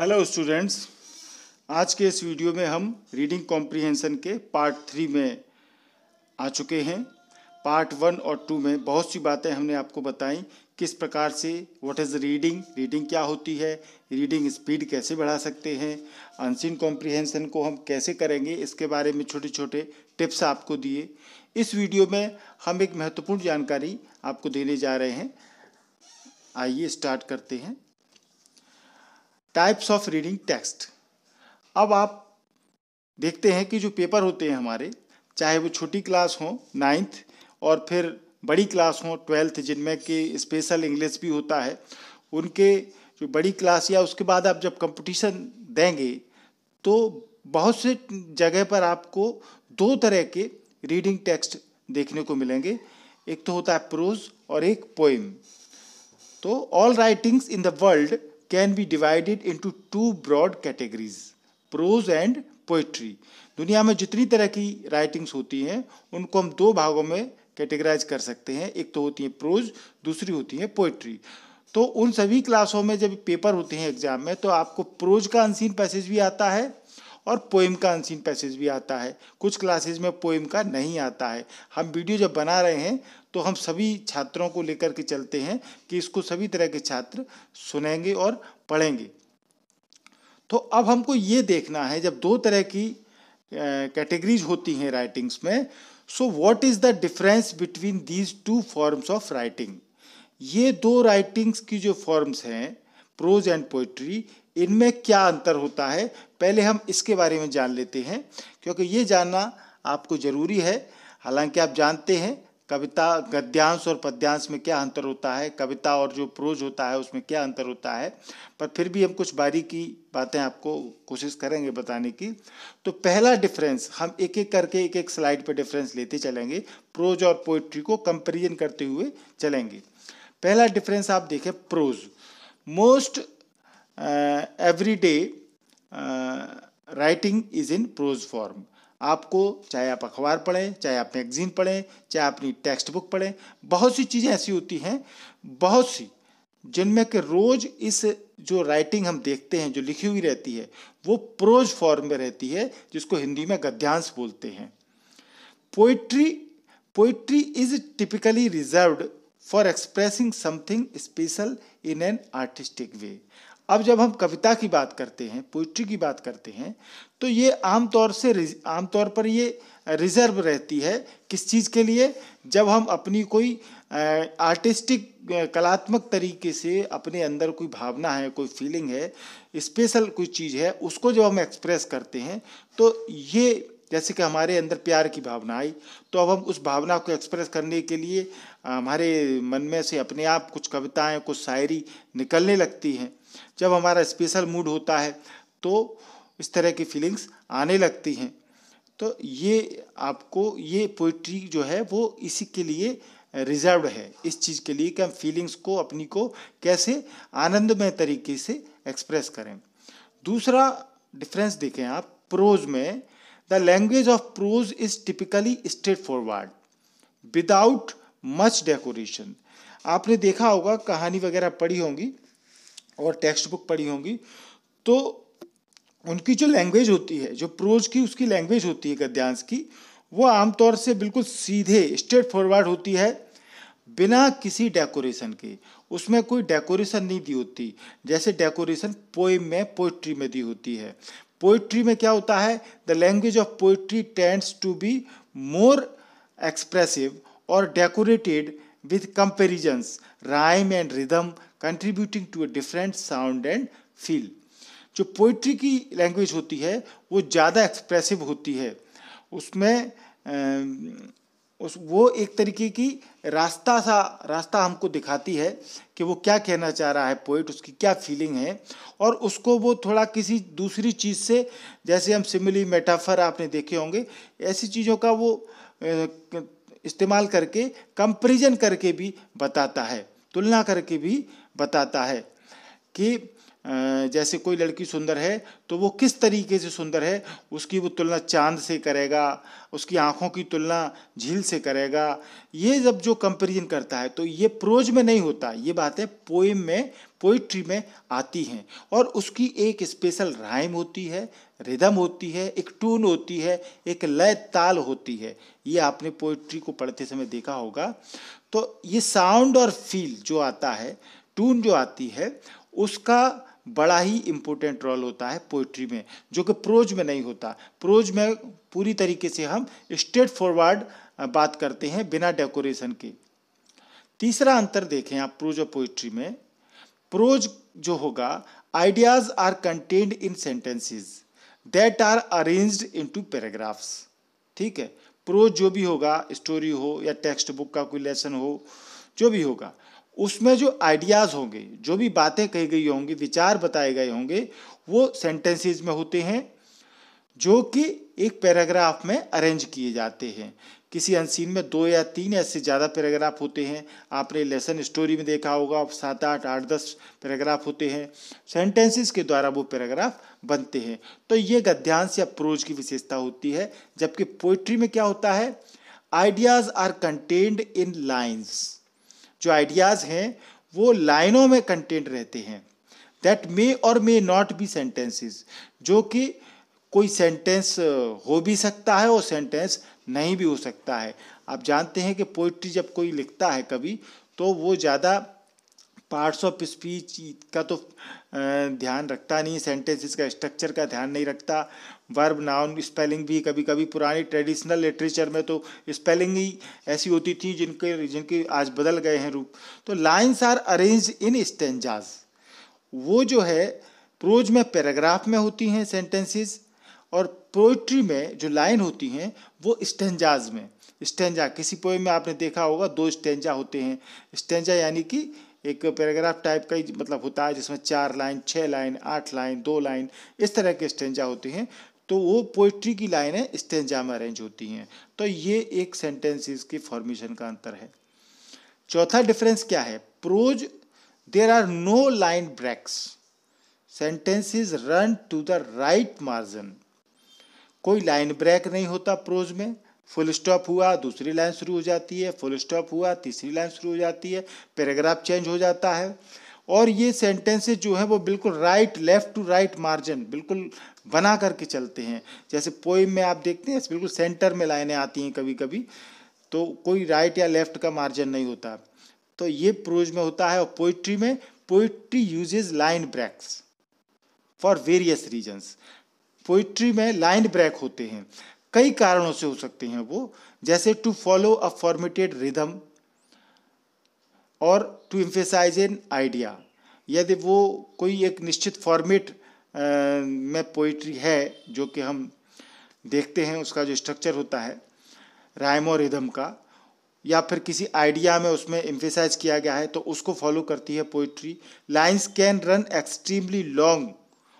Hello students आज के इस वीडियो में हम रीडिंग कॉम्प्रिहेंसन के पार्ट थ्री में आ चुके हैं पार्ट वन और टू में बहुत सी बातें हमने आपको बताई किस प्रकार से व्हाट इज़ रीडिंग रीडिंग क्या होती है रीडिंग स्पीड कैसे बढ़ा सकते हैं अनसिन कॉम्प्रिहेंसन को हम कैसे करेंगे इसके बारे में छोटे छोटे टिप्स आपको दिए इस वीडियो में हम एक महत्वपूर्ण जानकारी आपको देने जा रहे हैं आइए स्टार्ट करते हैं टाइप्स ऑफ रीडिंग टेक्स्ट अब आप देखते हैं कि जो पेपर होते हैं हमारे चाहे वो छोटी क्लास हो नाइन्थ और फिर बड़ी क्लास हो ट्वेल्थ जिनमें कि स्पेशल इंग्लिश भी होता है उनके जो बड़ी क्लास या उसके बाद आप जब कंपटीशन देंगे तो बहुत से जगह पर आपको दो तरह के रीडिंग टेक्स्ट देखने को मिलेंगे एक तो होता है प्रोज और एक पोइम तो all writings in the world can be divided into two broad categories prose and poetry दुनिया में जितनी तरह की राइटिंग्स होती हैं उनको हम दो भागों में कैटेगराइज कर सकते हैं एक तो होती है प्रोज दूसरी होती है पोइट्री तो उन सभी क्लासों में जब पेपर होते हैं एग्जाम में तो आपको प्रोज का अनसीन पैसेज भी आता है और पोइम का अनसीन पैसेज भी आता है कुछ क्लासेज में पोइम का नहीं आता है हम वीडियो जब बना रहे हैं तो हम सभी छात्रों को लेकर के चलते हैं कि इसको सभी तरह के छात्र सुनेंगे और पढ़ेंगे तो अब हमको ये देखना है जब दो तरह की कैटेगरीज होती हैं राइटिंग्स में so what is the difference between these two forms of writing ये दो राइटिंग्स की जो फॉर्म्स हैं प्रोज एंड पोइट्री इनमें क्या अंतर होता है पहले हम इसके बारे में जान लेते हैं क्योंकि ये जानना आपको ज़रूरी है हालांकि आप जानते हैं कविता गद्यांश और पद्यांश में क्या अंतर होता है कविता और जो प्रोज होता है उसमें क्या अंतर होता है पर फिर भी हम कुछ बारीकी बातें आपको कोशिश करेंगे बताने की तो पहला डिफरेंस हम एक एक करके एक एक स्लाइड पर डिफरेंस लेते चलेंगे प्रोज और पोइट्री को कंपेरिजन करते हुए चलेंगे पहला डिफरेंस आप देखें prose most every day writing is in prose form आपको चाहे आप अखबार पढ़ें चाहे आप मैगजीन पढ़ें चाहे अपनी टेक्स्ट बुक पढ़ें बहुत सी चीज़ें ऐसी होती हैं बहुत सी जिनमें कि रोज़ इस जो राइटिंग हम देखते हैं जो लिखी हुई रहती है वो प्रोज फॉर्म में रहती है जिसको हिंदी में गद्यांश बोलते हैं poetry poetry is typically reserve for expressing something special in an artistic way अब जब हम कविता की बात करते हैं पोइट्री की बात करते हैं तो ये आमतौर से आमतौर पर ये रिजर्व रहती है किस चीज़ के लिए जब हम अपनी कोई आर्टिस्टिक कलात्मक तरीके से अपने अंदर कोई भावना है कोई फीलिंग है स्पेशल कोई चीज़ है उसको जब हम एक्सप्रेस करते हैं तो ये जैसे कि हमारे अंदर प्यार की भावना आई तो अब हम उस भावना को एक्सप्रेस करने के लिए हमारे मन में से अपने आप कुछ कविताएं कुछ शायरी निकलने लगती हैं जब हमारा स्पेशल मूड होता है तो इस तरह की फीलिंग्स आने लगती हैं तो ये आपको ये पोइट्री जो है वो इसी के लिए रिजर्व है इस चीज़ के लिए कि हम फीलिंग्स को अपनी को कैसे आनंदमय तरीके से एक्सप्रेस करें दूसरा डिफरेंस देखें आप प्रोज में the language of prose is typically straight forward without much decoration आपने देखा होगा कहानी वगैरह पढ़ी होंगी और टेक्स्ट बुक पढ़ी होंगी तो उनकी जो लैंग्वेज होती है जो प्रोज की उसकी लैंग्वेज होती है गद्यांश की वो आमतौर से बिल्कुल सीधे स्ट्रेट फॉरवर्ड होती है बिना किसी डेकोरेशन के उसमें कोई डेकोरेशन नहीं दी होती जैसे डेकोरेशन पोइम में पोइट्री में दी होती है पोइट्री में क्या होता है the language of poetry tends to be more expressive और decorated with comparisons rhyme and rhythm contributing to a different sound and feel जो पोइट्री की लैंग्वेज होती है वो ज़्यादा एक्सप्रेसिव होती है उसमें उस वो एक तरीके की रास्ता सा रास्ता हमको दिखाती है कि वो क्या कहना चाह रहा है पोइट उसकी क्या फीलिंग है और उसको वो थोड़ा किसी दूसरी चीज़ से जैसे हम सिमिली मेटाफर आपने देखे होंगे ऐसी चीज़ों का वो इस्तेमाल करके कंपेरिजन करके भी बताता है तुलना करके भी बताता है कि जैसे कोई लड़की सुंदर है तो वो किस तरीके से सुंदर है उसकी वो तुलना चांद से करेगा उसकी आँखों की तुलना झील से करेगा ये जब जो कंपेरिजन करता है तो ये प्रोज में नहीं होता ये बातें पोइम में पोइट्री में आती हैं और उसकी एक स्पेशल राइम होती है रिदम होती है एक टून होती है एक लय ताल होती है ये आपने पोइट्री को पढ़ते समय देखा होगा तो ये साउंड और फील जो आता है टून जो आती है उसका बड़ा ही इम्पोर्टेंट रोल होता है पोइट्री में जो कि प्रोज में नहीं होता प्रोज में पूरी तरीके से हम स्ट्रेट फॉरवर्ड बात करते हैं बिना डेकोरेशन के तीसरा अंतर देखें आप प्रोज और पोइट्री में प्रोज जो होगा ideas are contained in sentences that are arranged into paragraphs ठीक है प्रोज जो भी होगा स्टोरी हो या टेक्स्ट बुक का कोई लेसन हो जो भी होगा उसमें जो आइडियाज़ होंगे जो भी बातें कही गई होंगी विचार बताए गए होंगे वो सेंटेंसेस में होते हैं जो कि एक पैराग्राफ में अरेंज किए जाते हैं किसी अनसीन में दो या तीन ऐसे ज़्यादा पैराग्राफ होते हैं आपने लेसन स्टोरी में देखा होगा सात आठ आठ दस पैराग्राफ होते हैं सेंटेंसेस के द्वारा वो पैराग्राफ बनते हैं तो ये गद्यांश या प्रोज की विशेषता होती है जबकि पोइट्री में क्या होता है ideas are contained in lines जो आइडियाज़ हैं वो लाइनों में कंटेंट रहते हैं दैट मे और मे नॉट बी सेंटेंसेस जो कि कोई सेंटेंस हो भी सकता है और सेंटेंस नहीं भी हो सकता है आप जानते हैं कि पोइट्री जब कोई लिखता है कभी तो वो ज़्यादा पार्ट्स ऑफ स्पीच का तो ध्यान रखता नहीं सेंटेंसेस का स्ट्रक्चर का ध्यान नहीं रखता वर्ब नाउन स्पेलिंग भी कभी कभी पुरानी ट्रेडिशनल लिटरेचर में तो स्पेलिंग ही ऐसी होती थी जिनके जिनके आज बदल गए हैं रूप तो lines are arrange in stanzas वो जो है प्रोज में पैराग्राफ में होती हैं सेंटेंसेस और पोइट्री में जो लाइन होती हैं वो स्टेंजाज में स्टेंजा किसी पोएम में आपने देखा होगा दो स्टेंजा होते हैं स्टेंजा यानी कि एक पैराग्राफ टाइप का ही मतलब होता है जिसमें चार लाइन छः लाइन आठ लाइन दो लाइन इस तरह के स्टेंजा होते हैं तो वो पोइट्री की लाइनें स्टेंजा में अरेंज होती हैं तो ये एक सेंटेंसेस की फॉर्मेशन का अंतर है चौथा डिफरेंस क्या है prose there are no line breaks sentences run to the right margin कोई लाइन ब्रेक नहीं होता प्रोज में फुल स्टॉप हुआ दूसरी लाइन शुरू हो जाती है फुल स्टॉप हुआ तीसरी लाइन शुरू हो जाती है पैराग्राफ चेंज हो जाता है और ये सेंटेंसेस जो है वो बिल्कुल right left to right margin बिल्कुल बना करके चलते हैं जैसे पोइम में आप देखते हैं बिल्कुल सेंटर में लाइनें आती हैं कभी कभी तो कोई राइट या लेफ्ट का मार्जिन नहीं होता तो ये प्रोज में होता है और पोइट्री में poetry uses line breaks for various reasons poetry में लाइन ब्रेक होते हैं कई कारणों से हो सकते हैं वो जैसे to follow a formatted rhythm और टू इम्फेसाइज एन आइडिया यदि वो कोई एक निश्चित फॉर्मेट में पोइट्री है जो कि हम देखते हैं उसका जो स्ट्रक्चर होता है राइम और रिदम का या फिर किसी आइडिया में उसमें इम्फेसाइज किया गया है तो उसको फॉलो करती है poetry lines can run extremely long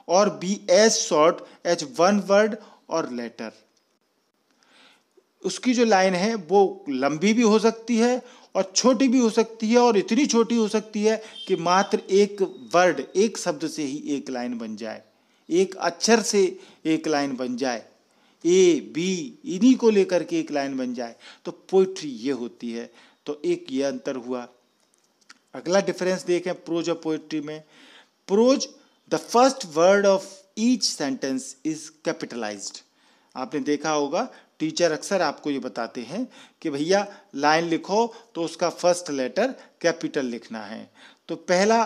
और be as short as one word और लेटर उसकी जो लाइन है वो लंबी भी हो सकती है और छोटी भी हो सकती है और इतनी छोटी हो सकती है कि मात्र एक वर्ड एक शब्द से ही एक लाइन बन जाए एक अक्षर से एक लाइन बन जाए ए बी इन्हीं को लेकर के एक लाइन बन जाए तो पोइट्री ये होती है तो एक ये अंतर हुआ अगला डिफरेंस देखें प्रोज और पोइट्री में prose the first word of each sentence is capitalized आपने देखा होगा टीचर अक्सर आपको ये बताते हैं कि भैया लाइन लिखो तो उसका फर्स्ट लेटर कैपिटल लिखना है तो पहला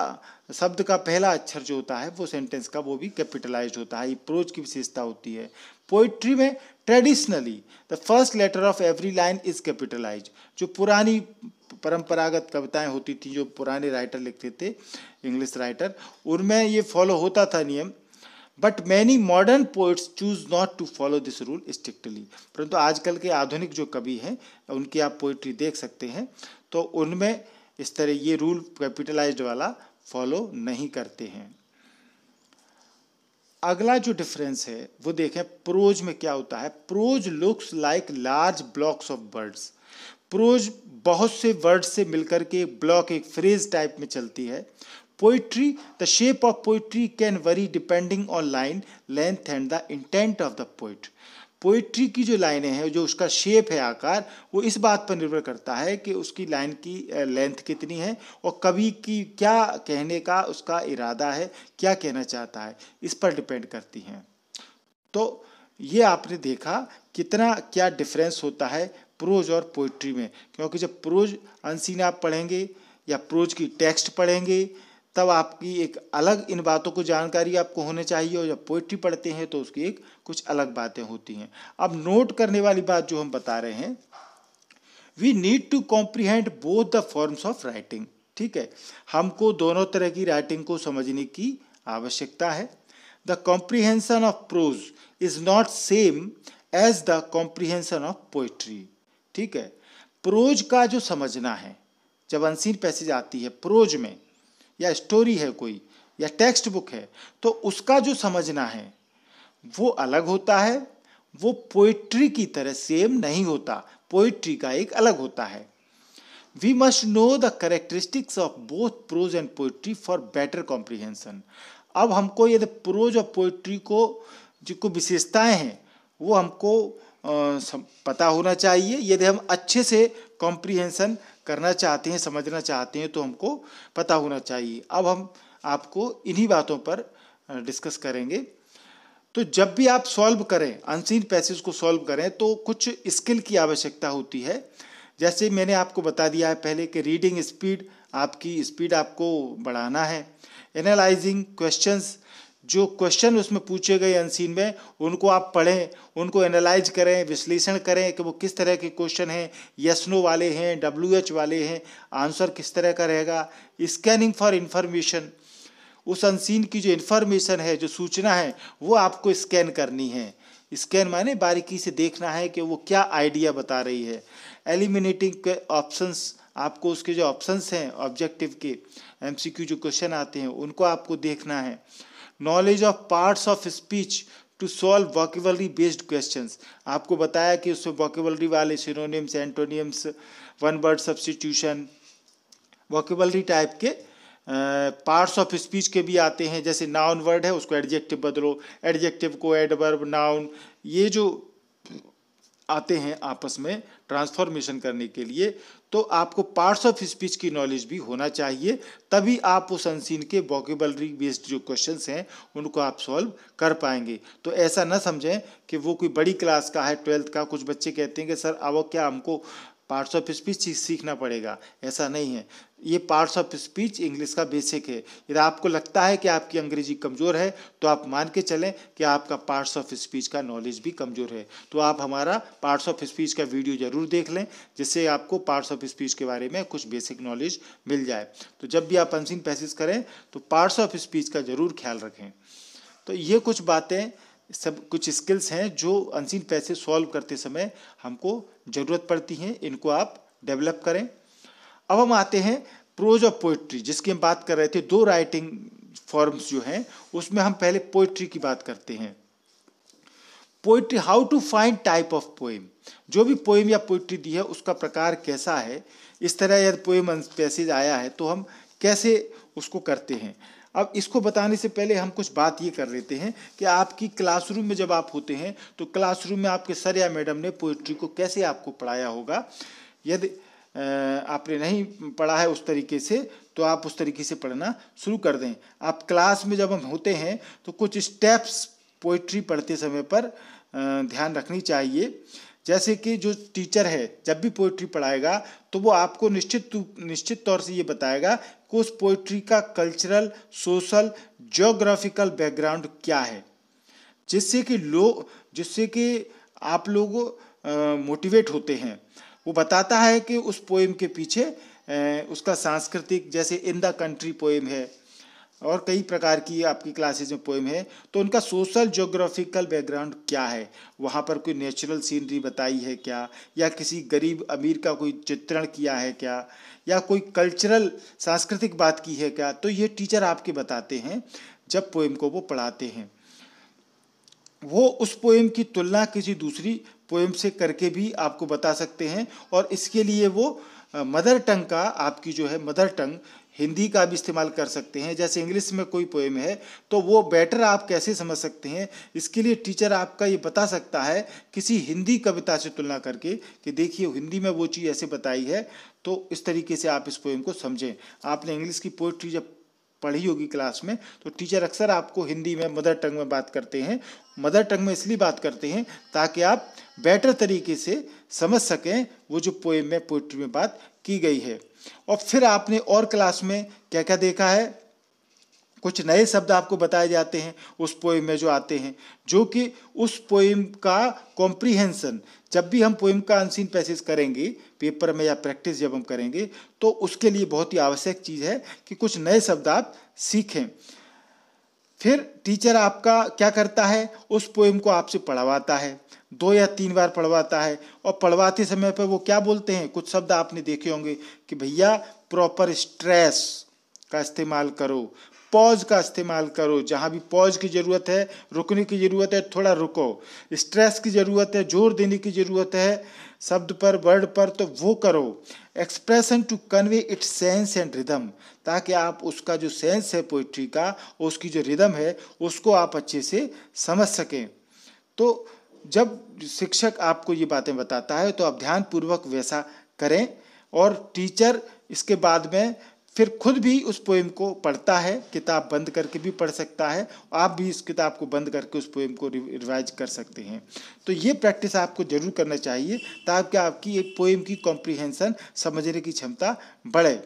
शब्द का पहला अक्षर जो होता है वो सेंटेंस का वो भी कैपिटलाइज होता है अप्रोच की विशेषता होती है पोइट्री में traditionally the first letter of every line is capitalize जो पुरानी परंपरागत कविताएं होती थी जो पुराने राइटर लिखते थे इंग्लिश राइटर उनमें ये फॉलो होता था नियम but many modern poets choose not to follow this rule strictly परंतु आजकल के आधुनिक जो कवि हैं उनकी आप पोइट्री देख सकते हैं तो उनमें इस तरह ये रूल कैपिटलाइज्ड वाला फॉलो नहीं करते हैं अगला जो डिफरेंस है वो देखें प्रोज में क्या होता है prose looks like large blocks of words prose बहुत से वर्ड से मिलकर के ब्लॉक एक फ्रेज टाइप में चलती है poetry the shape of poetry can vary depending on line length and the intent of the poetry poetry की जो लाइनें हैं जो उसका शेप है आकार वो इस बात पर निर्भर करता है कि उसकी लाइन की लेंथ कितनी है और कवि की क्या कहने का उसका इरादा है क्या कहना चाहता है इस पर डिपेंड करती हैं तो ये आपने देखा कितना क्या डिफरेंस होता है प्रोज और पोइट्री में क्योंकि जब प्रोज अनसीन आप पढ़ेंगे या प्रोज की टेक्स्ट पढ़ेंगे तब आपकी एक अलग इन बातों को जानकारी आपको होने चाहिए और जब पोइट्री पढ़ते हैं तो उसकी एक कुछ अलग बातें होती हैं अब नोट करने वाली बात जो हम बता रहे हैं we need to comprehend both the forms of writing ठीक है हमको दोनों तरह की राइटिंग को समझने की आवश्यकता है the comprehension of prose is not same as the comprehension of poetry ठीक है प्रोज का जो समझना है जब अनसीन पैसेज आती है प्रोज में या स्टोरी है कोई या टेक्स्ट बुक है तो उसका जो समझना है वो अलग होता है वो पोइट्री की तरह सेम नहीं होता पोइट्री का एक अलग होता है we must know the characteristics of both prose and poetry for better comprehension अब हमको यदि प्रोज और पोइट्री को जिनको विशेषताएं हैं वो हमको पता होना चाहिए यदि हम अच्छे से कॉम्प्रीहेंसन करना चाहते हैं समझना चाहते हैं तो हमको पता होना चाहिए अब हम आपको इन्हीं बातों पर डिस्कस करेंगे तो जब भी आप सॉल्व करें अनसीन पैसेज को सॉल्व करें तो कुछ स्किल की आवश्यकता होती है जैसे मैंने आपको बता दिया है पहले कि रीडिंग स्पीड आपकी स्पीड आपको बढ़ाना है एनालाइजिंग क्वेश्चंस जो क्वेश्चन उसमें पूछे गए अनसीन में उनको आप पढ़ें उनको एनालाइज करें विश्लेषण करें कि वो किस तरह के क्वेश्चन हैं यसनो वाले हैं डब्ल्यू एच वाले हैं आंसर किस तरह का रहेगा स्कैनिंग फॉर इन्फॉर्मेशन उस अनसीन की जो इन्फॉर्मेशन है जो सूचना है वो आपको स्कैन करनी है स्कैन माने बारीकी से देखना है कि वो क्या आइडिया बता रही है एलिमिनेटिंग के ऑप्शंस आपको उसके जो ऑप्शंस हैं ऑब्जेक्टिव के एमसीक्यू जो क्वेश्चन आते हैं उनको आपको देखना है knowledge of parts of speech to solve vocabulary based question आपको बताया कि उसमें वॉकेबलरी वाले synonyms antonyms one word substitution vocabulary type के पार्ट्स ऑफ स्पीच के भी आते हैं जैसे नाउन वर्ड है उसको एडजेक्टिव बदलो एडजेक्टिव को एडवर्ब नाउन ये जो आते हैं आपस में ट्रांसफॉर्मेशन करने के लिए तो आपको पार्ट्स ऑफ स्पीच की नॉलेज भी होना चाहिए तभी आप उस अनसीन के वॉकेबलरी बेस्ड जो क्वेश्चन हैं उनको आप सॉल्व कर पाएंगे तो ऐसा ना समझें कि वो कोई बड़ी क्लास का है ट्वेल्थ का कुछ बच्चे कहते हैं कि सर अब क्या हमको पार्ट्स ऑफ स्पीच सीखना पड़ेगा ऐसा नहीं है ये पार्ट्स ऑफ स्पीच इंग्लिश का बेसिक है यदि आपको लगता है कि आपकी अंग्रेजी कमज़ोर है तो आप मान के चलें कि आपका पार्ट्स ऑफ स्पीच का नॉलेज भी कमज़ोर है तो आप हमारा पार्ट्स ऑफ स्पीच का वीडियो ज़रूर देख लें जिससे आपको पार्ट्स ऑफ स्पीच के बारे में कुछ बेसिक नॉलेज मिल जाए तो जब भी आप अनसिन पैसेज करें तो पार्ट्स ऑफ स्पीच का ज़रूर ख्याल रखें तो ये कुछ बातें सब कुछ स्किल्स हैं जो अनसीन पैसे सॉल्व करते समय हमको ज़रूरत पड़ती हैं इनको आप डेवलप करें अब हम आते हैं प्रोज ऑफ पोइट्री जिसकी हम बात कर रहे थे दो राइटिंग फॉर्म्स जो हैं उसमें हम पहले पोइट्री की बात करते हैं poetry how to find type of poem जो भी पोएम या पोइट्री दी है उसका प्रकार कैसा है इस तरह यदि पोएम पैसेज आया है तो हम कैसे उसको करते हैं अब इसको बताने से पहले हम कुछ बात ये कर लेते हैं कि आपकी क्लासरूम में जब आप होते हैं तो क्लासरूम में आपके सर या मैडम ने पोइट्री को कैसे आपको पढ़ाया होगा यदि आपने नहीं पढ़ा है उस तरीके से तो आप उस तरीके से पढ़ना शुरू कर दें आप क्लास में जब हम होते हैं तो कुछ स्टेप्स पोइट्री पढ़ते समय पर ध्यान रखनी चाहिए जैसे कि जो टीचर है जब भी पोइट्री पढ़ाएगा तो वो आपको निश्चित निश्चित तौर से ये बताएगा कि उस पोइट्री का कल्चरल सोशल जोग्राफिकल बैकग्राउंड क्या है जिससे कि लोग जिससे कि आप लोग मोटिवेट होते हैं वो बताता है कि उस पोएम के पीछे उसका सांस्कृतिक जैसे इन द कंट्री पोएम है और कई प्रकार की आपकी क्लासेज में पोएम है तो उनका सोशल जोग्राफिकल बैकग्राउंड क्या है वहाँ पर कोई नेचुरल सीनरी बताई है क्या या किसी गरीब अमीर का कोई चित्रण किया है क्या या कोई कल्चरल सांस्कृतिक बात की है क्या तो ये टीचर आपके बताते हैं जब पोएम को वो पढ़ाते हैं वो उस पोएम की तुलना किसी दूसरी पोएम से करके भी आपको बता सकते हैं और इसके लिए वो मदर टंग का आपकी जो है मदर टंग हिंदी का भी इस्तेमाल कर सकते हैं जैसे इंग्लिश में कोई पोएम है तो वो बेटर आप कैसे समझ सकते हैं इसके लिए टीचर आपका ये बता सकता है किसी हिंदी कविता से तुलना करके कि देखिए हिंदी में वो चीज़ ऐसे बताई है तो इस तरीके से आप इस पोएम को समझें आपने इंग्लिश की पोइट्री जब पढ़ी होगी क्लास में तो टीचर अक्सर आपको हिंदी में मदर टंग में बात करते हैं मदर टंग में इसलिए बात करते हैं ताकि आप बेटर तरीके से समझ सकें वो जो पोएम में पोइट्री में बात की गई है और फिर आपने और क्लास में क्या क्या देखा है कुछ नए शब्द आपको बताए जाते हैं उस पोइम में जो आते हैं जो कि उस पोइम का कॉम्प्रीहेंसन जब भी हम पोइम का अनसीन पैसेज करेंगे पेपर में या प्रैक्टिस जब हम करेंगे तो उसके लिए बहुत ही आवश्यक चीज़ है कि कुछ नए शब्द आप सीखें फिर टीचर आपका क्या करता है उस पोएम को आपसे पढ़वाता है दो या तीन बार पढ़वाता है और पढ़वाते समय पर वो क्या बोलते हैं कुछ शब्द आपने देखे होंगे कि भैया प्रॉपर स्ट्रेस का इस्तेमाल करो पॉज का इस्तेमाल करो जहाँ भी पॉज की ज़रूरत है रुकने की ज़रूरत है थोड़ा रुको स्ट्रेस की ज़रूरत है जोर देने की ज़रूरत है शब्द पर वर्ड पर तो वो करो expression to convey its sense and rhythm ताकि आप उसका जो सेंस है पोइट्री का उसकी जो रिदम है उसको आप अच्छे से समझ सकें तो जब शिक्षक आपको ये बातें बताता है तो आप ध्यानपूर्वक वैसा करें और टीचर इसके बाद में फिर खुद भी उस पोएम को पढ़ता है किताब बंद करके भी पढ़ सकता है आप भी इस किताब को बंद करके उस पोएम को रिवाइज कर सकते हैं तो ये प्रैक्टिस आपको जरूर करना चाहिए ताकि आपकी एक पोएम की कॉम्प्रिहेंसन समझने की क्षमता बढ़े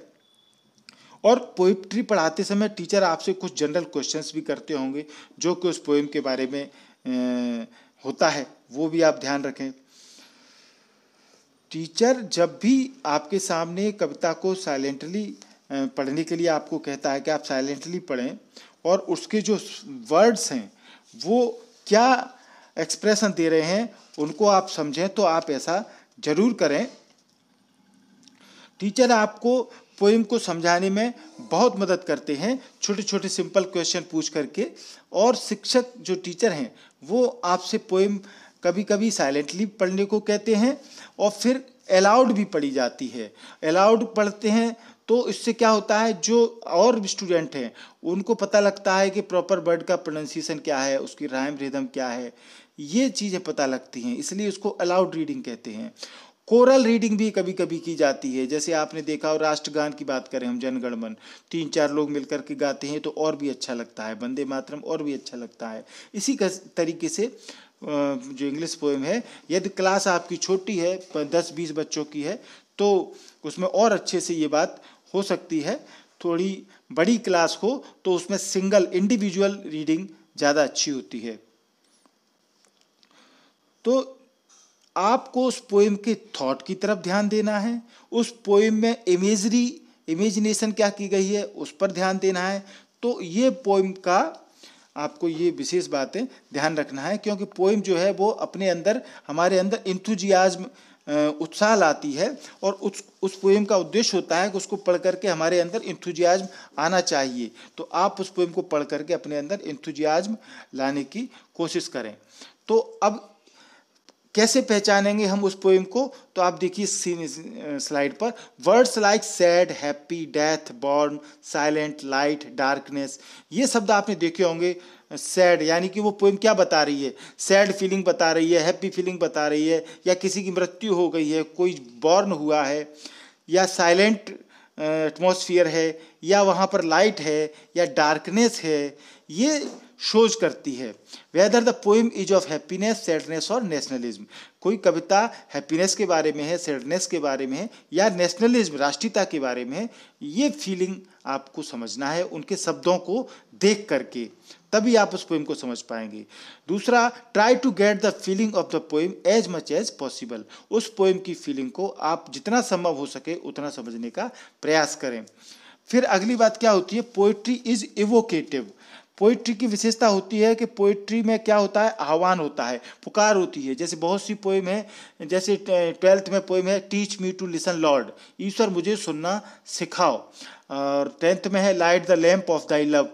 और पोइट्री पढ़ाते समय टीचर आपसे कुछ जनरल क्वेश्चंस भी करते होंगे जो कि उस पोएम के बारे में ए, होता है वो भी आप ध्यान रखें टीचर जब भी आपके सामने कविता को साइलेंटली पढ़ने के लिए आपको कहता है कि आप साइलेंटली पढ़ें और उसके जो वर्ड्स हैं वो क्या एक्सप्रेशन दे रहे हैं उनको आप समझें तो आप ऐसा ज़रूर करें टीचर आपको पोइम को समझाने में बहुत मदद करते हैं छोटे छोटे सिंपल क्वेश्चन पूछ करके और शिक्षक जो टीचर हैं वो आपसे पोइम कभी कभी साइलेंटली पढ़ने को कहते हैं और फिर अलाउड भी पढ़ी जाती है अलाउड पढ़ते हैं तो इससे क्या होता है जो और स्टूडेंट हैं उनको पता लगता है कि प्रॉपर वर्ड का प्रोनाउंसिएशन क्या है उसकी राइम रिदम क्या है ये चीज़ें पता लगती हैं इसलिए उसको अलाउड रीडिंग कहते हैं कोरल रीडिंग भी कभी कभी की जाती है जैसे आपने देखा हो राष्ट्रगान की बात करें हम जनगणमन तीन चार लोग मिलकर के गाते हैं तो और भी अच्छा लगता है वंदे मातरम और भी अच्छा लगता है इसी तरीके से जो इंग्लिश पोएम है यदि क्लास आपकी छोटी है दस बीस बच्चों की है तो उसमें और अच्छे से ये बात हो सकती है थोड़ी बड़ी क्लास हो तो उसमें सिंगल इंडिविजुअल रीडिंग ज़्यादा अच्छी होती है तो आपको उस पोएम के थॉट की तरफ ध्यान देना है उस पोएम में इमेजरी इमेजिनेशन क्या की गई है उस पर ध्यान देना है तो ये पोएम का आपको ये विशेष बातें ध्यान रखना है क्योंकि पोइम जो है वो अपने अंदर हमारे अंदर इंथुजियाज्म उत्साह लाती है और उस उस पोएम का उद्देश्य होता है कि उसको पढ़ करके हमारे अंदर इंथुजियाज्म आना चाहिए तो आप उस पोएम को पढ़ करके अपने अंदर इंथुजियाज्म लाने की कोशिश करें तो अब कैसे पहचानेंगे हम उस पोएम को तो आप देखिए सीन स्लाइड पर words like sad happy death born silent light darkness ये शब्द आपने देखे होंगे सैड यानी कि वो पोइम क्या बता रही है सैड फीलिंग बता रही है हैप्पी फीलिंग बता रही है या किसी की मृत्यु हो गई है कोई बॉर्न हुआ है या साइलेंट एटमोसफियर है या वहाँ पर लाइट है या डार्कनेस है ये शोज करती है whether the poem is of happiness sadness और नेशनलिज्म कोई कविता हैप्पीनेस के बारे में है सैडनेस के बारे में है या नेशनलिज्म राष्ट्रीयता के बारे में है ये फीलिंग आपको समझना है उनके शब्दों को देख करके तभी आप उस पोइम को समझ पाएंगे दूसरा try to get the feeling of the poem as much as possible उस पोइम की फीलिंग को आप जितना संभव हो सके उतना समझने का प्रयास करें फिर अगली बात क्या होती है पोइट्री इज इवोकेटिव पोइट्री की विशेषता होती है कि पोइट्री में क्या होता है आह्वान होता है पुकार होती है जैसे बहुत सी पोइम है जैसे ट्वेल्थ में पोइम है teach me to listen lord ईश्वर मुझे सुनना सिखाओ और टेंथ में है light the lamp of thy love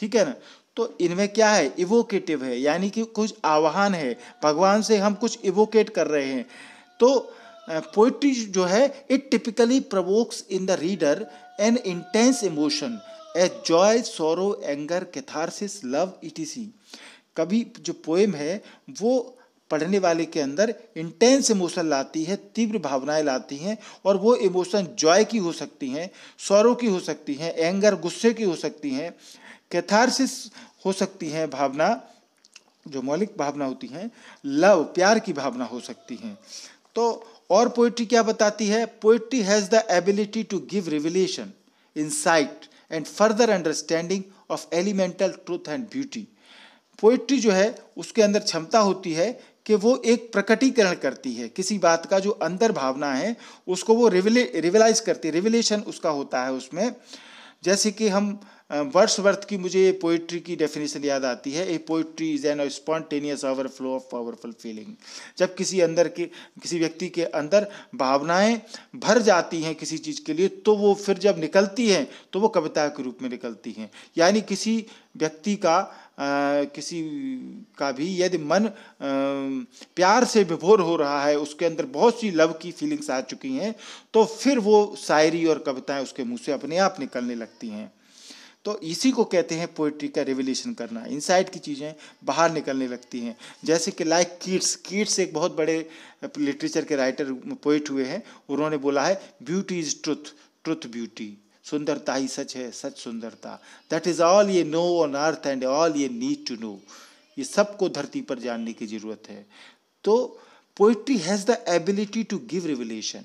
ठीक है ना तो इनमें क्या है इवोकेटिव है यानी कि कुछ आह्वान है भगवान से हम कुछ इवोकेट कर रहे हैं तो पोइट्री जो है it typically provokes in the reader an intense emotion a joy sorrow anger catharsis love etc कभी जो पोएम है वो पढ़ने वाले के अंदर इंटेंस इमोशन लाती है तीव्र भावनाएं लाती हैं और वो इमोशन जॉय की हो सकती हैं सौरव की हो सकती हैं एंगर गुस्से की हो सकती हैं कैथारसिस हो सकती हैं भावना जो मौलिक भावना होती हैं लव प्यार की भावना हो सकती हैं तो और पोइट्री क्या बताती है poetry has the ability to give revelation sight and further understanding of elemental truth and beauty poetry जो है उसके अंदर क्षमता होती है कि वो एक प्रकटीकरण करती है किसी बात का जो अंदर भावना है उसको वो रिविले रिविलाइज करती है रिविलेशन उसका होता है उसमें जैसे कि हम वर्ष वर्थ की मुझे पोइट्री की डेफिनेशन याद आती है a poetry is an spontaneous overflow of powerful feeling जब किसी अंदर के किसी व्यक्ति के अंदर भावनाएं भर जाती हैं किसी चीज़ के लिए तो वो फिर जब निकलती हैं तो वो कविता के रूप में निकलती हैं यानी किसी व्यक्ति का आ, किसी का भी यदि मन आ, प्यार से विभोर हो रहा है उसके अंदर बहुत सी लव की फीलिंग्स आ चुकी हैं तो फिर वो शायरी और कविताएं उसके मुंह से अपने आप निकलने लगती हैं तो इसी को कहते हैं पोइट्री का रिविलेशन करना इनसाइड की चीज़ें बाहर निकलने लगती हैं जैसे कि लाइक कीट्स कीट्स एक बहुत बड़े लिटरेचर के राइटर पोइट हुए हैं उन्होंने बोला है beauty is truth truth beauty सुंदरता ही सच है सच सुंदरता that is all ye know on earth and all ye need to know ये सबको धरती पर जानने की ज़रूरत है तो poetry has the ability to give revolution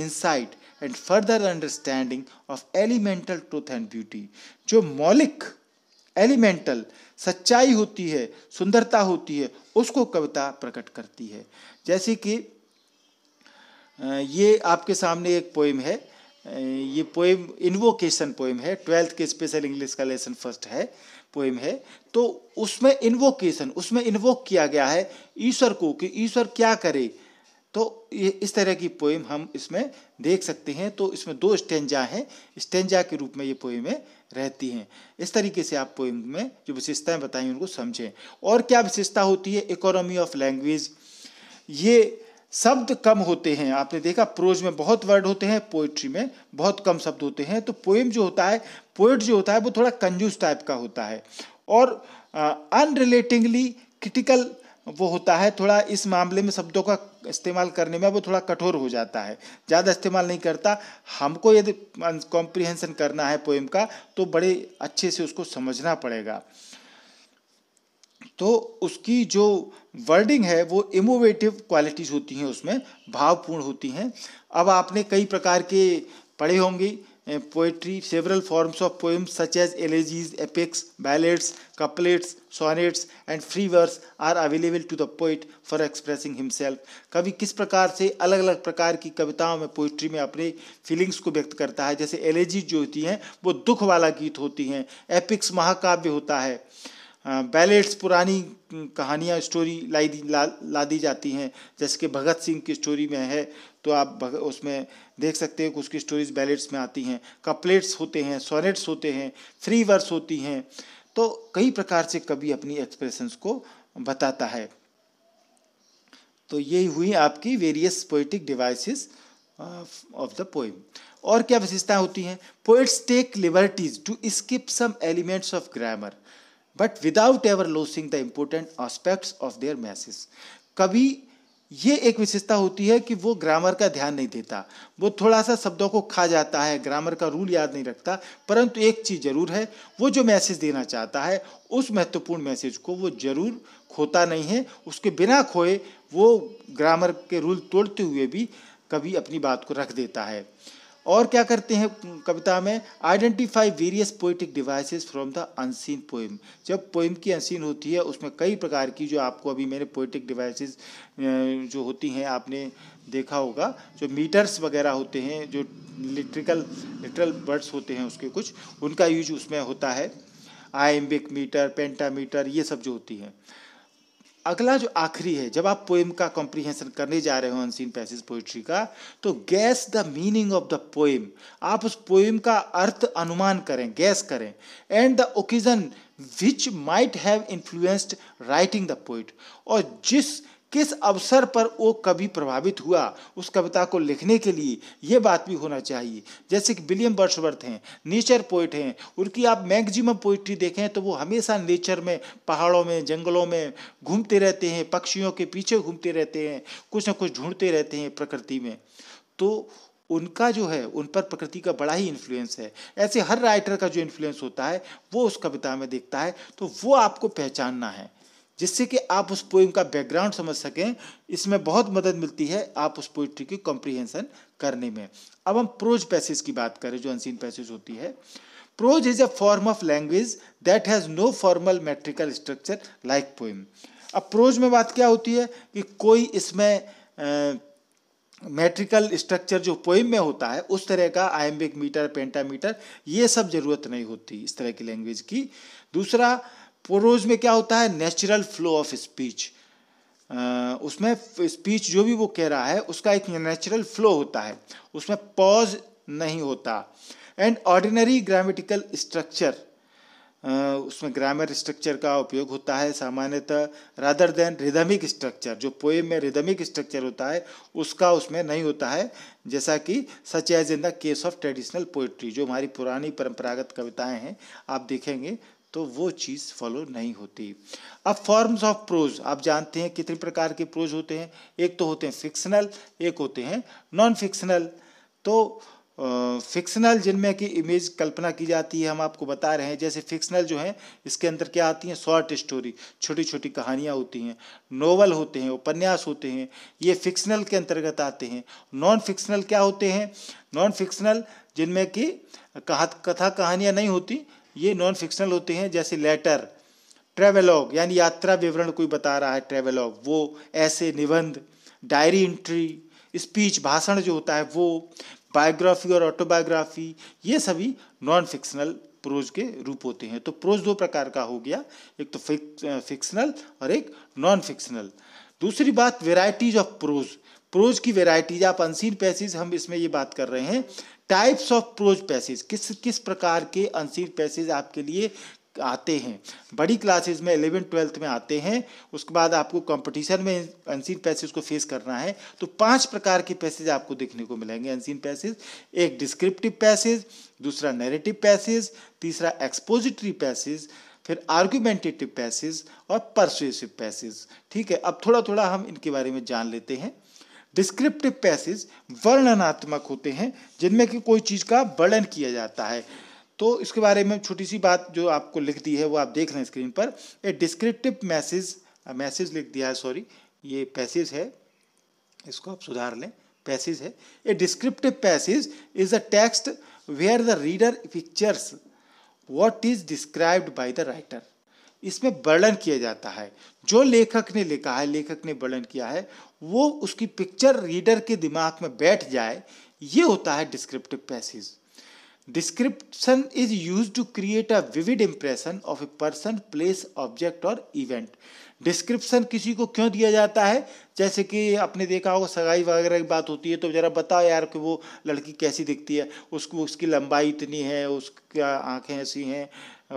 insight and further understanding of elemental truth and beauty जो मौलिक एलिमेंटल सच्चाई होती है सुंदरता होती है उसको कविता प्रकट करती है जैसे कि ये आपके सामने एक पोइम है ये पोइम इन्वोकेशन पोइम है ट्वेल्थ के स्पेशल इंग्लिश का लेसन फर्स्ट है पोइम है तो उसमें इन्वोकेशन उसमें इन्वोक किया गया है ईश्वर को कि ईश्वर क्या करे तो ये इस तरह की पोइम हम इसमें देख सकते हैं तो इसमें दो स्टेंजा हैं स्टेंजा के रूप में ये पोइमें रहती हैं इस तरीके से आप पोएम में जो विशेषताएं बताई उनको समझें और क्या विशेषता होती है इकोनॉमी ऑफ लैंग्वेज ये शब्द कम होते हैं आपने देखा प्रोज में बहुत वर्ड होते हैं पोइट्री में बहुत कम शब्द होते हैं तो पोएम जो होता है पोइट जो होता है वो थोड़ा कंजूस टाइप का होता है और अनरिलेटिंगली क्रिटिकल वो होता है थोड़ा इस मामले में शब्दों का इस्तेमाल करने में वो थोड़ा कठोर हो जाता है ज़्यादा इस्तेमाल नहीं करता हमको यदि कॉम्प्रिहेंसन करना है पोएम का तो बड़े अच्छे से उसको समझना पड़ेगा तो उसकी जो वर्डिंग है वो इमोवेटिव क्वालिटीज़ होती हैं उसमें भावपूर्ण होती हैं अब आपने कई प्रकार के पढ़े होंगे poetry, several forms of poems such as elegies, epics, ballads, couplets, sonnets and free verse are available to the poet for expressing himself. कवि किस प्रकार से अलग अलग प्रकार की कविताओं में पोइट्री में अपने फीलिंग्स को व्यक्त करता है जैसे एलेजी जो होती हैं वो दुख वाला गीत होती हैं एपिक्स महाकाव्य होता है बैलेट्स पुरानी कहानियाँ स्टोरी लाई दी ला, ला दी जाती हैं जैसे कि भगत सिंह की स्टोरी में है तो आप उसमें देख सकते हैं कि उसकी स्टोरीज बैलेट्स में आती हैं कपलेट्स होते हैं सोनेट्स होते हैं फ्री वर्स होती हैं तो कई प्रकार से कवि अपनी एक्सप्रेशंस को बताता है तो यही हुई आपकी various poetic devices of the poem और क्या विशेषताएं होती हैं poets take liberties to skip some elements of grammar but without ever losing the important aspects of their message कभी ये एक विशेषता होती है कि वो ग्रामर का ध्यान नहीं देता वो थोड़ा सा शब्दों को खा जाता है ग्रामर का रूल याद नहीं रखता परंतु एक चीज़ ज़रूर है वो जो मैसेज देना चाहता है उस महत्वपूर्ण मैसेज को वो ज़रूर खोता नहीं है उसके बिना खोए वो ग्रामर के रूल तोड़ते हुए भी कभी अपनी बात को रख देता है और क्या करते हैं कविता में identify various poetic devices from the unseen poem जब पोइम की अनसीन होती है उसमें कई प्रकार की जो आपको अभी मैंने पोइटिक डिवाइसेस जो होती हैं आपने देखा होगा जो मीटर्स वगैरह होते हैं जो लिट्रिकल लिटरल वर्ड्स होते हैं उसके कुछ उनका यूज उसमें होता है आई मीटर पेंटामीटर ये सब जो होती हैं अगला जो आखिरी है जब आप पोएम का कॉम्प्रीहेंशन करने जा रहे हो अनसीन पैसेज पोइट्री का तो guess the meaning of the poem आप उस पोएम का अर्थ अनुमान करें गैस करें and the occasion which might have influenced writing the poet और जिस किस अवसर पर वो कभी प्रभावित हुआ उस कविता को लिखने के लिए ये बात भी होना चाहिए जैसे कि विलियम बर्सवर्थ हैं नेचर पोइट हैं उनकी आप मैगजिमम पोइट्री देखें तो वो हमेशा नेचर में पहाड़ों में जंगलों में घूमते रहते हैं पक्षियों के पीछे घूमते रहते हैं कुछ ना कुछ ढूंढते रहते हैं प्रकृति में तो उनका जो है उन पर प्रकृति का बड़ा ही इन्फ्लुएंस है ऐसे हर राइटर का जो इन्फ्लुएंस होता है वो उस कविता में देखता है तो वो आपको पहचानना है जिससे कि आप उस पोइम का बैकग्राउंड समझ सकें इसमें बहुत मदद मिलती है आप उस पोइट्री की कॉम्प्रीहेंसन करने में अब हम प्रोज पैसेज की बात करें जो अनसीन पैसेज होती है prose is a form of language that has no formal metrical structure like poem अब प्रोज में बात क्या होती है कि कोई इसमें मेट्रिकल स्ट्रक्चर जो पोइम में होता है उस तरह का आयम्बिक मीटर पेंटामीटर ये सब ज़रूरत नहीं होती इस तरह की लैंग्वेज की दूसरा प्रोज में क्या होता है नेचुरल फ्लो ऑफ स्पीच उसमें स्पीच जो भी वो कह रहा है उसका एक नेचुरल फ्लो होता है उसमें पॉज नहीं होता एंड ऑर्डिनरी ग्रामेटिकल स्ट्रक्चर उसमें ग्रामर स्ट्रक्चर का उपयोग होता है सामान्यतः रादर देन रिदमिक स्ट्रक्चर जो पोएम में रिदमिक स्ट्रक्चर होता है उसका उसमें नहीं होता है जैसा कि such as in the case of traditional poetry जो हमारी पुरानी परंपरागत कविताएं हैं आप देखेंगे तो वो चीज़ फॉलो नहीं होती अब फॉर्म्स ऑफ प्रोज आप जानते हैं कितने प्रकार के प्रोज होते हैं एक तो होते हैं फिक्शनल एक होते हैं नॉन फिक्शनल तो फिक्शनल जिनमें कि इमेज कल्पना की जाती है हम आपको बता रहे हैं जैसे फिक्शनल जो है इसके अंदर क्या आती हैं शॉर्ट स्टोरी छोटी छोटी कहानियाँ होती हैं नोवल होते हैं उपन्यास होते हैं ये फिक्शनल के अंतर्गत आते हैं नॉन फिक्शनल क्या होते हैं नॉन फिक्शनल जिनमें कि कहा कथा कहानियाँ नहीं होती ये नॉन फिक्शनल होते हैं जैसे लेटर ट्रेवलॉग यानी यात्रा विवरण कोई बता रहा है ट्रेवलॉग वो ऐसे निबंध डायरी एंट्री स्पीच भाषण जो होता है वो बायोग्राफी और ऑटोबायोग्राफी ये सभी नॉन फिक्शनल प्रोज के रूप होते हैं तो प्रोज दो प्रकार का हो गया एक तो फिक्शनल और एक नॉन फिक्शनल दूसरी बात वेराइटीज ऑफ प्रोज प्रोज की वेराइटीज आप अनसीन पैसेज हम इसमें ये बात कर रहे हैं टाइप्स ऑफ प्रोज पैसेज किस किस प्रकार के अनसीन पैसेज आपके लिए आते हैं बड़ी क्लासेस में एलेवेंथ ट्वेल्थ में आते हैं उसके बाद आपको कंपटीशन में अनसीन पैसेज को फेस करना है तो पांच प्रकार के पैसेज आपको देखने को मिलेंगे अनसीन पैसेज एक डिस्क्रिप्टिव पैसेज दूसरा नेरेटिव पैसेज तीसरा एक्सपोजिटरी पैसेज फिर आर्ग्यूमेंटेटिव पैसेज और परसुएसिव पैसेज ठीक है अब थोड़ा थोड़ा हम इनके बारे में जान लेते हैं डिस्क्रिप्टिव पैसेज वर्णनात्मक होते हैं जिनमें कि कोई चीज़ का वर्णन किया जाता है तो इसके बारे में छोटी सी बात जो आपको लिख दी है वो आप देख रहे हैं स्क्रीन पर ए डिस्क्रिप्टिव मैसेज मैसेज लिख दिया है सॉरी ये पैसेज है इसको आप सुधार लें पैसेज है a descriptive passage is a text where the reader pictures what is described by the writer इसमें वर्णन किया जाता है जो लेखक ने लिखा है लेखक ने वर्णन किया है वो उसकी पिक्चर रीडर के दिमाग में बैठ जाए ये होता है descriptive passage description is use to create a vivid impression of a person place object और इवेंट डिस्क्रिप्शन किसी को क्यों दिया जाता है जैसे कि आपने देखा होगा सगाई वगैरह की बात होती है तो ज़रा बताओ यार कि वो लड़की कैसी दिखती है उसको उसकी लंबाई इतनी है उसका आँखें ऐसी हैं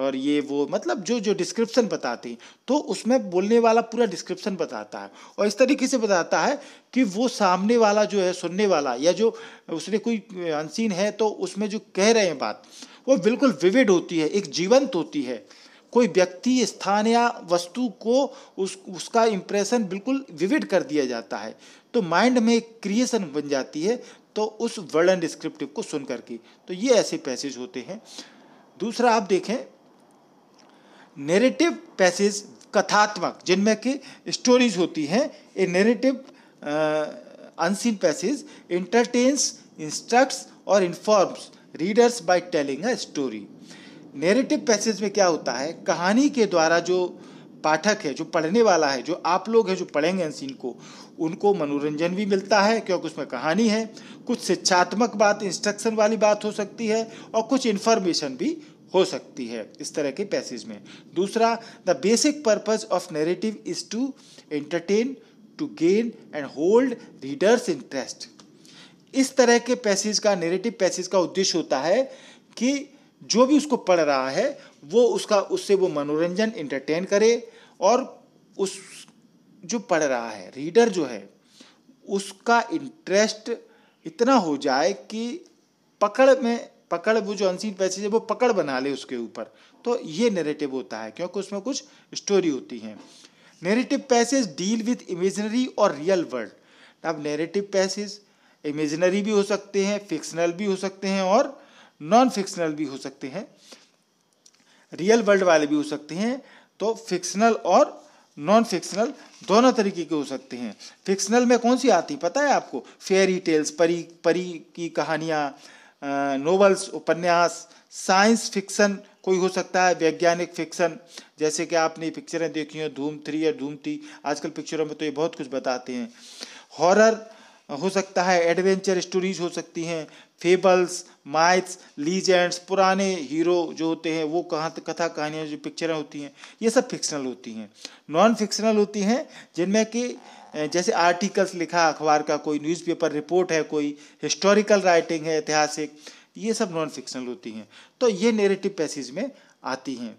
और ये वो मतलब जो जो डिस्क्रिप्शन बताती हैं तो उसमें बोलने वाला पूरा डिस्क्रिप्शन बताता है और इस तरीके से बताता है कि वो सामने वाला जो है सुनने वाला या जो उसने कोई अनसीन है तो उसमें जो कह रहे हैं बात वो बिल्कुल विविड होती है एक जीवंत होती है कोई व्यक्ति स्थान या वस्तु को उस उसका इम्प्रेशन बिल्कुल विविड कर दिया जाता है तो माइंड में एक क्रिएशन बन जाती है तो उस वर्णन डिस्क्रिप्टिव को सुन करके तो ये ऐसे पैसेज होते हैं दूसरा आप देखें नेरेटिव पैसेज कथात्मक जिनमें कि स्टोरीज होती हैं a narrative unseen passage entertains instructs और informs readers by telling a story narrative passage में क्या होता है कहानी के द्वारा जो पाठक है जो पढ़ने वाला है जो आप लोग हैं जो पढ़ेंगे अनसीन को उनको मनोरंजन भी मिलता है क्योंकि उसमें कहानी है कुछ शिक्षात्मक बात इंस्ट्रक्शन वाली बात हो सकती है और कुछ इन्फॉर्मेशन भी हो सकती है इस तरह के पैसेज में दूसरा the basic purpose of narrative is to entertain to gain and hold readers interest इस तरह के पैसेज का नेरेटिव पैसेज का उद्देश्य होता है कि जो भी उसको पढ़ रहा है वो उसका उससे वो मनोरंजन इंटरटेन करे और उस जो पढ़ रहा है रीडर जो है उसका इंटरेस्ट इतना हो जाए कि पकड़ में पकड़ वो जो अनसीन पैसेज है वो पकड़ बना ले उसके ऊपर तो ये नेरेटिव होता है क्योंकि उसमें कुछ स्टोरी होती है narrative passage deal with imaginary और रियल वर्ल्ड अब नेरेटिव पैसेज इमेजनरी भी हो सकते हैं फिक्शनल भी हो सकते हैं और नॉन फिक्शनल भी हो सकते हैं रियल वर्ल्ड वाले भी हो सकते हैं तो फिक्शनल और नॉन फिक्शनल दोनों तरीके के हो सकते हैं फिक्शनल में कौन सी आती है पता है आपको फेयरी टेल्स परी परी की कहानियाँ नोवेल्स उपन्यास साइंस फिक्सन कोई हो सकता है वैज्ञानिक फिक्सन जैसे कि आपने पिक्चरें देखी हो धूम थ्री या धूम थ्री आजकल पिक्चरों में तो ये बहुत कुछ बताते हैं हॉरर हो सकता है एडवेंचर स्टोरीज हो सकती हैं फेबल्स माइथ्स लीजेंड्स पुराने हीरो जो होते हैं वो कहाँ कथा कहानियाँ जो पिक्चरें होती हैं ये सब फिक्शनल होती हैं नॉन फिक्शनल होती हैं जिनमें कि जैसे आर्टिकल्स लिखा अखबार का कोई न्यूज़पेपर रिपोर्ट है कोई हिस्टोरिकल राइटिंग है ऐतिहासिक ये सब नॉन फिक्शनल होती हैं तो ये नेरेटिव पैसेज में आती हैं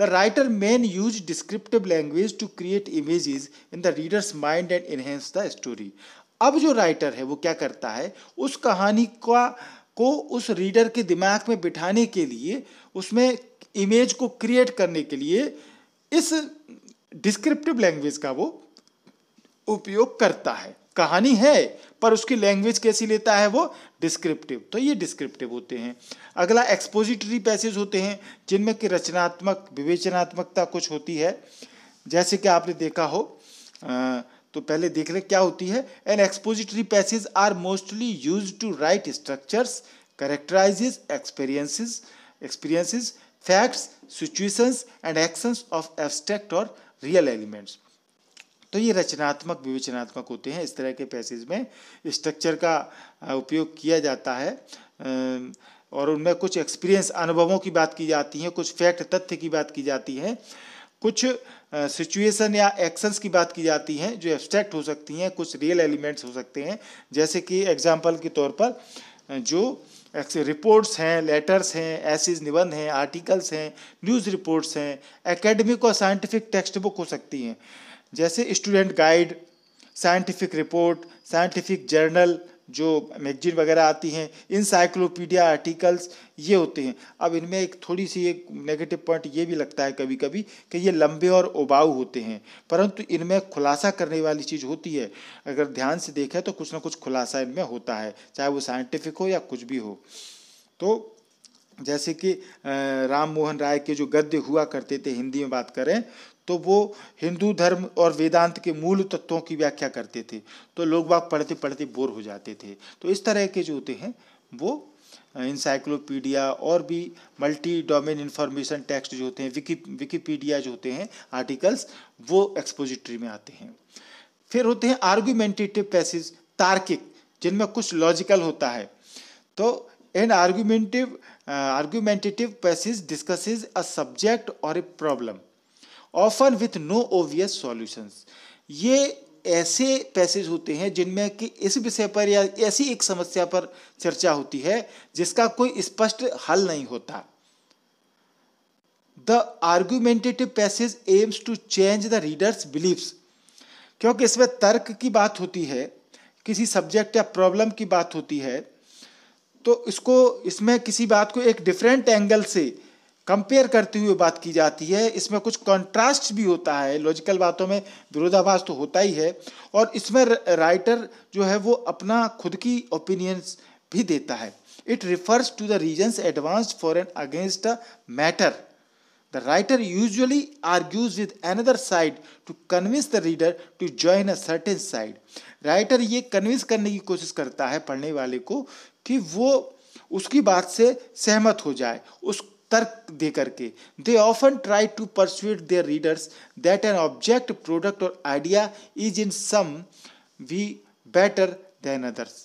the writer main use descriptive language to create images in the readers mind and enhance the story अब जो राइटर है वो क्या करता है उस कहानी का को उस रीडर के दिमाग में बिठाने के लिए उसमें इमेज को क्रिएट करने के लिए इस डिस्क्रिप्टिव लैंग्वेज का वो उपयोग करता है कहानी है पर उसकी लैंग्वेज कैसी लेता है वो डिस्क्रिप्टिव तो ये डिस्क्रिप्टिव होते हैं अगला एक्सपोजिटरी पैसेज होते हैं जिनमें कि रचनात्मक विवेचनात्मकता कुछ होती है जैसे कि आपने देखा हो आ, तो पहले देख ले क्या होती है an expository passage are mostly use to write structures characterize experiences experiences facts situations and actions of abstract और रियल एलिमेंट्स तो ये रचनात्मक विवेचनात्मक होते हैं इस तरह के पैसेज में स्ट्रक्चर का उपयोग किया जाता है और उनमें कुछ एक्सपीरियंस अनुभवों की बात की जाती है कुछ फैक्ट तथ्य की बात की जाती है कुछ सिचुएशन या एक्शंस की बात की जाती हैं जो एब्स्ट्रैक्ट हो सकती हैं कुछ रियल एलिमेंट्स हो सकते हैं जैसे कि एग्जाम्पल के तौर पर जो रिपोर्ट्स हैं लेटर्स हैं ऐसीज निबंध हैं आर्टिकल्स हैं न्यूज़ रिपोर्ट्स हैं एकेडमिक और साइंटिफिक टेक्स्ट बुक हो सकती हैं जैसे student guide scientific report scientific journal जो मैगजीन वगैरह आती हैं इंसाइक्लोपीडिया आर्टिकल्स ये होते हैं अब इनमें एक थोड़ी सी एक नेगेटिव पॉइंट ये भी लगता है कभी कभी कि ये लंबे और उबाऊ होते हैं परंतु इनमें खुलासा करने वाली चीज़ होती है अगर ध्यान से देखें तो कुछ ना कुछ खुलासा इनमें होता है चाहे वो साइंटिफिक हो या कुछ भी हो तो जैसे कि राम मोहन राय के जो गद्य हुआ करते थे हिंदी में बात करें तो वो हिंदू धर्म और वेदांत के मूल तत्वों की व्याख्या करते थे तो लोग बाग पढ़ते पढ़ते बोर हो जाते थे तो इस तरह के जो होते हैं वो इंसाइक्लोपीडिया और भी मल्टी डोमेन इन्फॉर्मेशन टेक्स्ट जो होते हैं विकी विकीपीडिया जो होते हैं आर्टिकल्स वो एक्सपोजिटरी में आते हैं फिर होते हैं आर्ग्यूमेंटेटिव पैसेज तार्किक जिनमें कुछ लॉजिकल होता है तो an argumentive argumentative passage discusses a subject और a problem often with no obvious solutions ये ऐसे पैसेज होते हैं जिनमें कि इस विषय पर या ऐसी एक समस्या पर चर्चा होती है जिसका कोई स्पष्ट हल नहीं होता the argumentative passage aims to change the readers beliefs क्योंकि इसमें तर्क की बात होती है किसी सब्जेक्ट या प्रॉब्लम की बात होती है तो इसको इसमें किसी बात को एक डिफरेंट एंगल से कंपेयर करते हुए बात की जाती है इसमें कुछ कंट्रास्ट भी होता है लॉजिकल बातों में विरोधाभास तो होता ही है और इसमें राइटर जो है वो अपना खुद की ओपिनियंस भी देता है it refers to the reasons advance for and against a matter the writer usually argues with another side to convince the reader to join a certain side writer ये कन्विंस करने की कोशिश करता है पढ़ने वाले को कि वो उसकी बात से सहमत हो जाए उस तर्क दे करके they often try to persuade their readers that an object product और idea is in some way better than others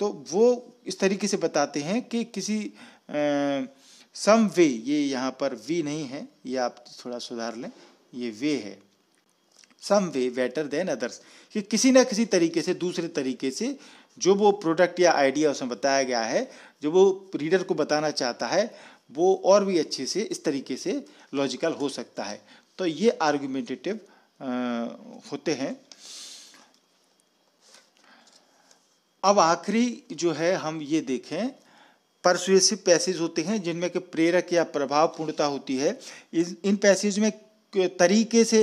तो वो इस तरीके से बताते हैं कि किसी सम वे ये यहाँ पर वी नहीं है ये आप थोड़ा सुधार लें ये वे है some way better than others कि किसी ना किसी तरीके से दूसरे तरीके से जो वो प्रोडक्ट या आइडिया उसमें बताया गया है जो वो रीडर को बताना चाहता है वो और भी अच्छे से इस तरीके से लॉजिकल हो सकता है तो ये आर्गुमेंटेटिव होते हैं अब आखिरी जो है हम ये देखें परसुएसिव पैसेज होते हैं जिनमें के प्रेरक या प्रभाव पूर्णता होती है इन इन पैसेज में तरीके से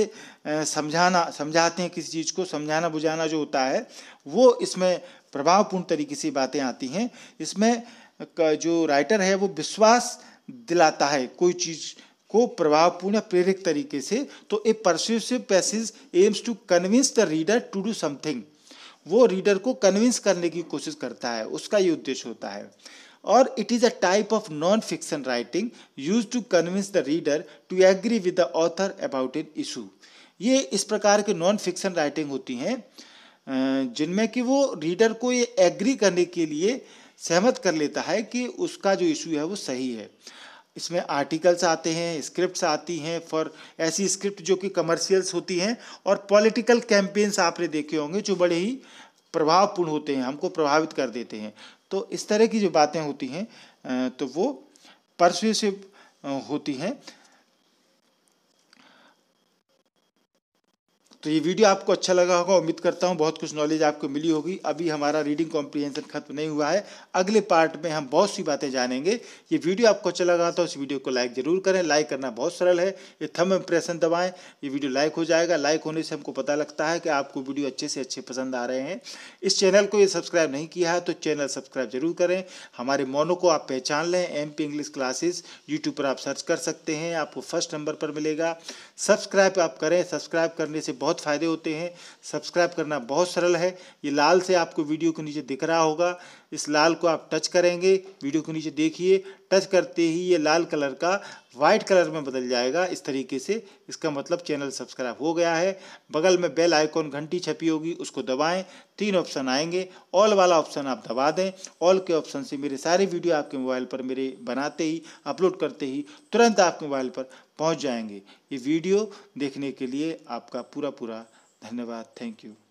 समझाना समझाते हैं किसी चीज़ को समझाना बुझाना जो होता है वो इसमें प्रभावपूर्ण तरीके से बातें आती हैं इसमें जो राइटर है वो विश्वास दिलाता है कोई चीज़ को प्रभावपूर्ण या प्रेरक तरीके से तो a persuasive passage aims to convince the reader to do something वो रीडर को कन्विंस करने की कोशिश करता है उसका ये उद्देश्य होता है और it is a type of non fiction writing use to convince the reader to agree with the author about an issue ये इस प्रकार के नॉन फिक्शन राइटिंग होती हैं जिनमें कि वो रीडर को ये एग्री करने के लिए सहमत कर लेता है कि उसका जो इशू है वो सही है इसमें आर्टिकल्स आते हैं स्क्रिप्ट्स आती हैं फॉर ऐसी स्क्रिप्ट जो कि कमर्शियल्स होती हैं और पॉलिटिकल कैंपेन्स आपने देखे होंगे जो बड़े ही प्रभावपूर्ण होते हैं हमको प्रभावित कर देते हैं तो इस तरह की जो बातें होती हैं तो वो परसुएसिव होती हैं तो ये वीडियो आपको अच्छा लगा होगा उम्मीद करता हूँ बहुत कुछ नॉलेज आपको मिली होगी अभी हमारा रीडिंग कॉम्प्रिहेंशन खत्म नहीं हुआ है अगले पार्ट में हम बहुत सी बातें जानेंगे ये वीडियो आपको अच्छा लगा तो इस वीडियो को लाइक जरूर करें लाइक करना बहुत सरल है ये थम इम्प्रेशन दबाएँ ये वीडियो लाइक हो जाएगा लाइक होने से हमको पता लगता है कि आपको वीडियो अच्छे से अच्छे पसंद आ रहे हैं इस चैनल को ये सब्सक्राइब नहीं किया है तो चैनल सब्सक्राइब जरूर करें हमारे मोनो को आप पहचान लें एम इंग्लिश क्लासेस यूट्यूब पर आप सर्च कर सकते हैं आपको फर्स्ट नंबर पर मिलेगा सब्सक्राइब आप करें सब्सक्राइब करने से बहुत बहुत फ़ायदे होते हैं सब्सक्राइब करना बहुत सरल है ये लाल से आपको वीडियो के नीचे दिख रहा होगा इस लाल को आप टच करेंगे वीडियो के नीचे देखिए टच करते ही ये लाल कलर का वाइट कलर में बदल जाएगा इस तरीके से इसका मतलब चैनल सब्सक्राइब हो गया है बगल में बेल आइकॉन घंटी छपी होगी उसको दबाएं तीन ऑप्शन आएंगे ऑल वाला ऑप्शन आप दबा दें ऑल के ऑप्शन से मेरे सारे वीडियो आपके मोबाइल पर मेरे बनाते ही अपलोड करते ही तुरंत आपके मोबाइल पर पहुँच जाएंगे ये वीडियो देखने के लिए आपका पूरा पूरा धन्यवाद थैंक यू